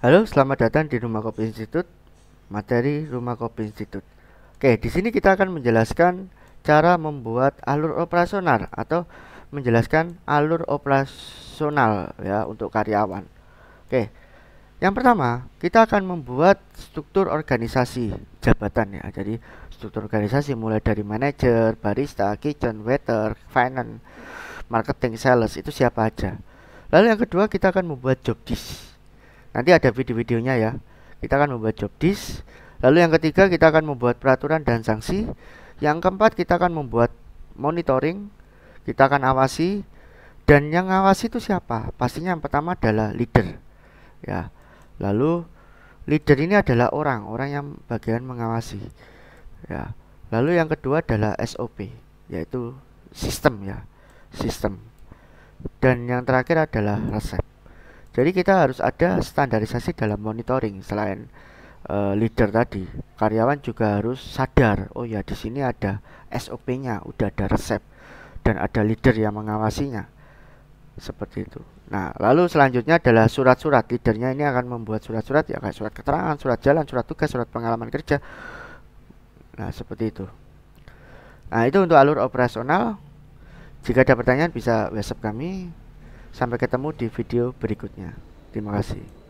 Halo, selamat datang di Rumah Kopi Institute. Materi Rumah Kopi Institute. Oke, di sini kita akan menjelaskan cara membuat alur operasional atau menjelaskan alur operasional ya untuk karyawan. Oke. Yang pertama, kita akan membuat struktur organisasi jabatan ya. Jadi, struktur organisasi mulai dari manajer, barista, kitchen, waiter, finance, marketing, sales itu siapa aja. Lalu yang kedua, kita akan membuat job desk nanti ada video-videonya ya kita akan membuat job disk lalu yang ketiga kita akan membuat peraturan dan sanksi yang keempat kita akan membuat monitoring kita akan awasi dan yang ngawasi itu siapa pastinya yang pertama adalah leader ya lalu leader ini adalah orang orang yang bagian mengawasi ya lalu yang kedua adalah SOP yaitu sistem ya sistem dan yang terakhir adalah resep jadi kita harus ada standarisasi dalam monitoring selain uh, leader tadi. Karyawan juga harus sadar, oh ya di sini ada SOP-nya, udah ada resep dan ada leader yang mengawasinya. Seperti itu. Nah, lalu selanjutnya adalah surat-surat. Leadernya ini akan membuat surat-surat ya kayak surat keterangan, surat jalan, surat tugas, surat pengalaman kerja. Nah, seperti itu. Nah, itu untuk alur operasional. Jika ada pertanyaan bisa WhatsApp kami Sampai ketemu di video berikutnya. Terima kasih.